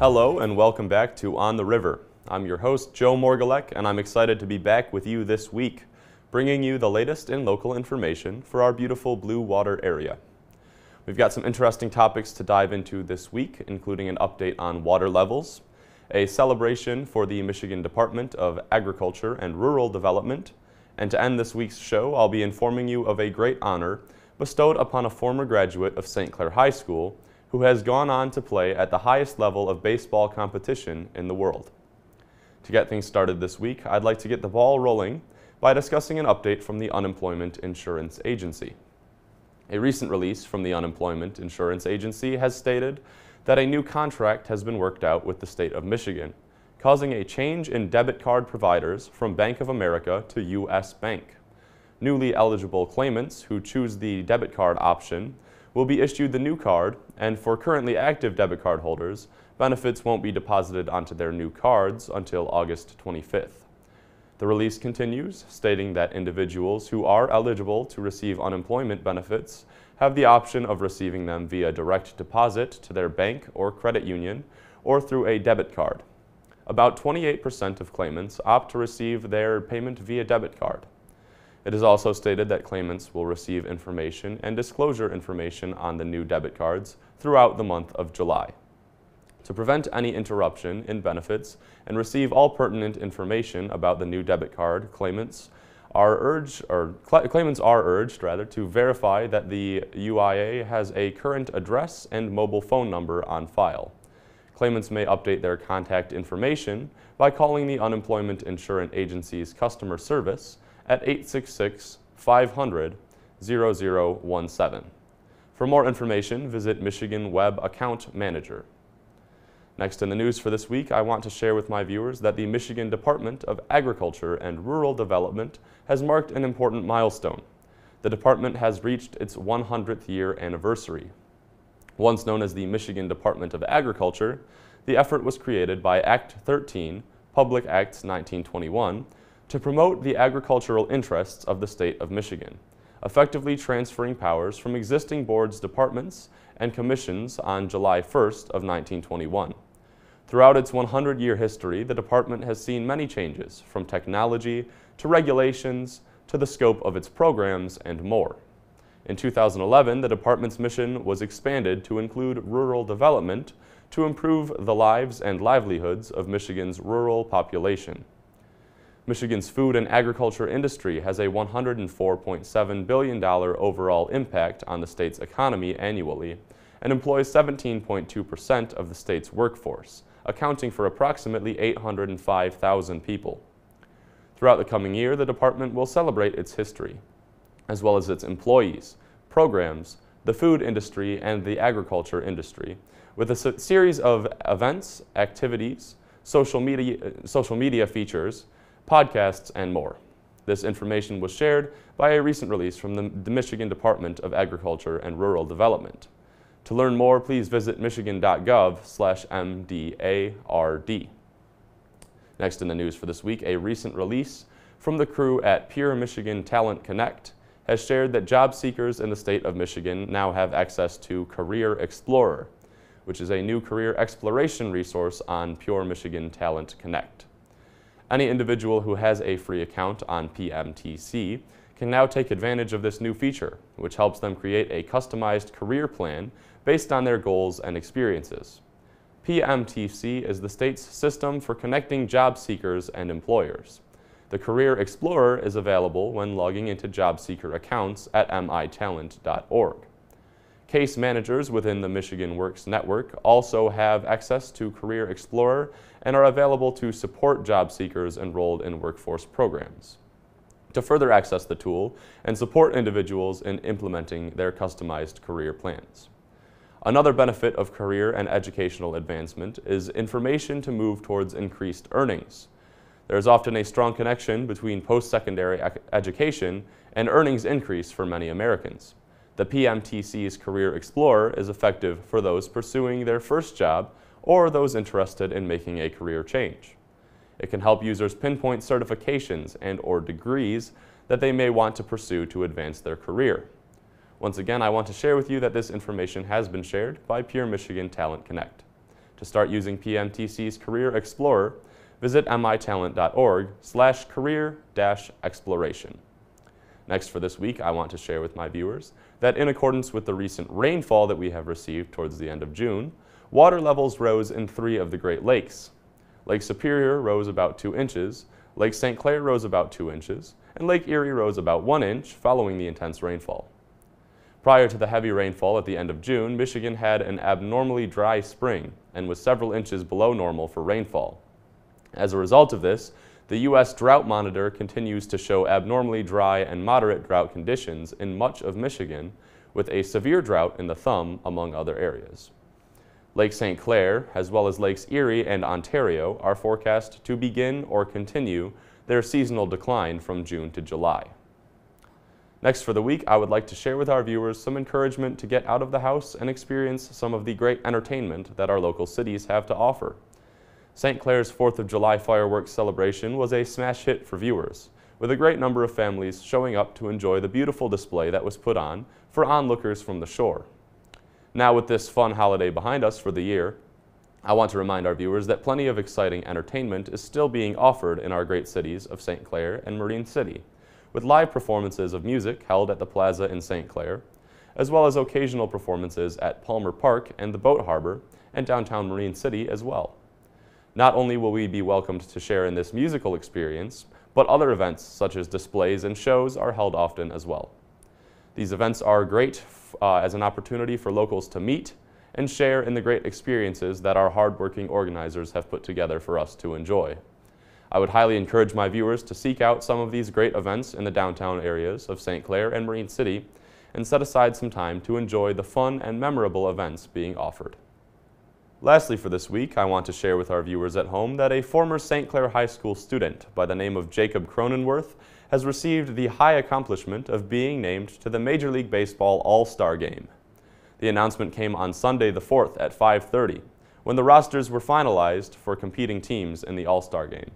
Hello and welcome back to On the River. I'm your host, Joe Morgalek, and I'm excited to be back with you this week, bringing you the latest in local information for our beautiful Blue Water area. We've got some interesting topics to dive into this week, including an update on water levels, a celebration for the Michigan Department of Agriculture and Rural Development, and to end this week's show, I'll be informing you of a great honor bestowed upon a former graduate of St. Clair High School who has gone on to play at the highest level of baseball competition in the world. To get things started this week, I'd like to get the ball rolling by discussing an update from the Unemployment Insurance Agency. A recent release from the Unemployment Insurance Agency has stated that a new contract has been worked out with the state of Michigan, causing a change in debit card providers from Bank of America to U.S. Bank. Newly eligible claimants who choose the debit card option will be issued the new card, and for currently active debit card holders, benefits won't be deposited onto their new cards until August 25th. The release continues, stating that individuals who are eligible to receive unemployment benefits have the option of receiving them via direct deposit to their bank or credit union or through a debit card. About 28% of claimants opt to receive their payment via debit card. It is also stated that claimants will receive information and disclosure information on the new debit cards throughout the month of July. To prevent any interruption in benefits and receive all pertinent information about the new debit card, claimants are urged, or claimants are urged rather, to verify that the UIA has a current address and mobile phone number on file. Claimants may update their contact information by calling the Unemployment Insurance Agency's customer service at 866 500 0017. For more information, visit Michigan Web Account Manager. Next in the news for this week, I want to share with my viewers that the Michigan Department of Agriculture and Rural Development has marked an important milestone. The department has reached its 100th year anniversary. Once known as the Michigan Department of Agriculture, the effort was created by Act 13, Public Acts 1921, to promote the agricultural interests of the state of Michigan, effectively transferring powers from existing boards, departments, and commissions on July 1st of 1921. Throughout its 100-year history, the department has seen many changes, from technology to regulations to the scope of its programs and more. In 2011, the department's mission was expanded to include rural development to improve the lives and livelihoods of Michigan's rural population. Michigan's food and agriculture industry has a $104.7 billion overall impact on the state's economy annually and employs 17.2% of the state's workforce, accounting for approximately 805,000 people. Throughout the coming year, the department will celebrate its history, as well as its employees, programs, the food industry, and the agriculture industry, with a series of events, activities, social media, social media features, podcasts, and more. This information was shared by a recent release from the, Michigan Department of Agriculture and Rural Development. To learn more, please visit michigan.gov/mdard. Next in the news for this week, a recent release from the crew at Pure Michigan Talent Connect has shared that job seekers in the state of Michigan now have access to Career Explorer, which is a new career exploration resource on Pure Michigan Talent Connect. Any individual who has a free account on PMTC can now take advantage of this new feature, which helps them create a customized career plan based on their goals and experiences. PMTC is the state's system for connecting job seekers and employers. The Career Explorer is available when logging into job seeker accounts at mitalent.org. Case managers within the Michigan Works network also have access to Career Explorer and are available to support job seekers enrolled in workforce programs. To further access the tool and support individuals in implementing their customized career plans. Another benefit of career and educational advancement is information to move towards increased earnings. There is often a strong connection between post-secondary education and earnings increase for many Americans the PMTC's Career Explorer is effective for those pursuing their first job or those interested in making a career change. It can help users pinpoint certifications and or degrees that they may want to pursue to advance their career. Once again, I want to share with you that this information has been shared by Pure Michigan Talent Connect. To start using PMTC's Career Explorer, visit mitalent.org slash career-exploration. Next for this week, I want to share with my viewers that in accordance with the recent rainfall that we have received towards the end of June, water levels rose in three of the Great Lakes. Lake Superior rose about 2 inches, Lake St. Clair rose about 2 inches, and Lake Erie rose about 1 inch following the intense rainfall. Prior to the heavy rainfall at the end of June, Michigan had an abnormally dry spring and was several inches below normal for rainfall. As a result of this, the U.S. Drought Monitor continues to show abnormally dry and moderate drought conditions in much of Michigan, with a severe drought in the thumb, among other areas. Lake St. Clair, as well as Lakes Erie and Ontario, are forecast to begin or continue their seasonal decline from June to July. Next for the week, I would like to share with our viewers some encouragement to get out of the house and experience some of the great entertainment that our local cities have to offer. St. Clair's 4th of July fireworks celebration was a smash hit for viewers, with a great number of families showing up to enjoy the beautiful display that was put on for onlookers from the shore. Now with this fun holiday behind us for the year, I want to remind our viewers that plenty of exciting entertainment is still being offered in our great cities of St. Clair and Marine City, with live performances of music held at the plaza in St. Clair, as well as occasional performances at Palmer Park and the Boat Harbor and downtown Marine City as well. Not only will we be welcomed to share in this musical experience, but other events such as displays and shows are held often as well. These events are great uh, as an opportunity for locals to meet and share in the great experiences that our hardworking organizers have put together for us to enjoy. I would highly encourage my viewers to seek out some of these great events in the downtown areas of St. Clair and Marine City and set aside some time to enjoy the fun and memorable events being offered. Lastly for this week, I want to share with our viewers at home that a former St. Clair High School student by the name of Jacob Cronenworth has received the high accomplishment of being named to the Major League Baseball All-Star Game. The announcement came on Sunday the 4th at 5.30, when the rosters were finalized for competing teams in the All-Star Game.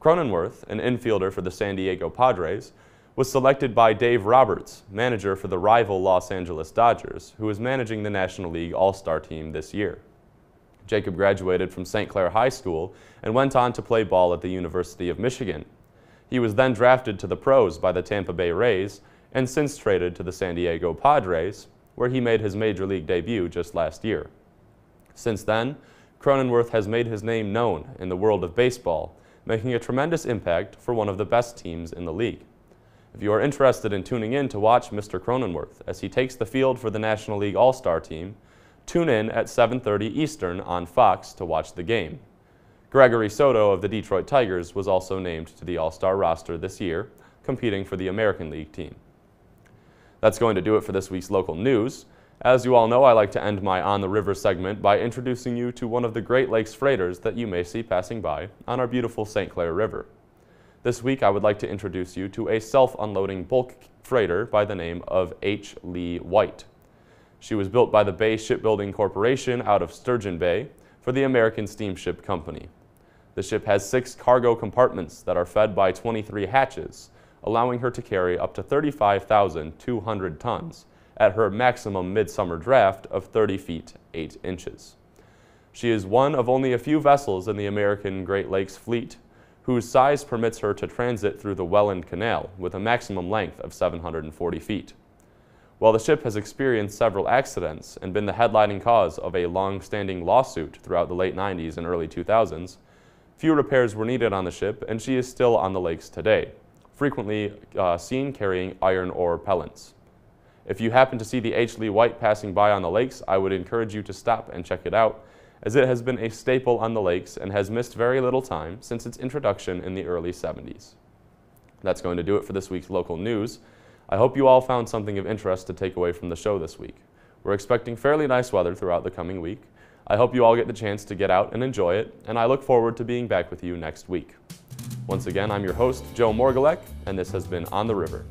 Cronenworth, an infielder for the San Diego Padres, was selected by Dave Roberts, manager for the rival Los Angeles Dodgers, who is managing the National League All-Star team this year. Jacob graduated from St. Clair High School and went on to play ball at the University of Michigan. He was then drafted to the pros by the Tampa Bay Rays and since traded to the San Diego Padres, where he made his major league debut just last year. Since then, Cronenworth has made his name known in the world of baseball, making a tremendous impact for one of the best teams in the league. If you are interested in tuning in to watch Mr. Cronenworth as he takes the field for the National League All-Star team, tune in at 7.30 Eastern on Fox to watch the game. Gregory Soto of the Detroit Tigers was also named to the All-Star roster this year, competing for the American League team. That's going to do it for this week's local news. As you all know, I like to end my On the River segment by introducing you to one of the Great Lakes freighters that you may see passing by on our beautiful St. Clair River. This week, I would like to introduce you to a self-unloading bulk freighter by the name of H. Lee White. She was built by the Bay Shipbuilding Corporation out of Sturgeon Bay for the American Steamship Company. The ship has six cargo compartments that are fed by 23 hatches, allowing her to carry up to 35,200 tons at her maximum midsummer draft of 30 feet 8 inches. She is one of only a few vessels in the American Great Lakes fleet whose size permits her to transit through the Welland Canal with a maximum length of 740 feet. While the ship has experienced several accidents and been the headlining cause of a long-standing lawsuit throughout the late 90s and early 2000s, few repairs were needed on the ship and she is still on the lakes today, frequently uh, seen carrying iron ore pellets. If you happen to see the H. Lee White passing by on the lakes, I would encourage you to stop and check it out, as it has been a staple on the lakes and has missed very little time since its introduction in the early 70s. That's going to do it for this week's local news. I hope you all found something of interest to take away from the show this week. We're expecting fairly nice weather throughout the coming week. I hope you all get the chance to get out and enjoy it, and I look forward to being back with you next week. Once again, I'm your host, Joe Morgalek, and this has been On the River.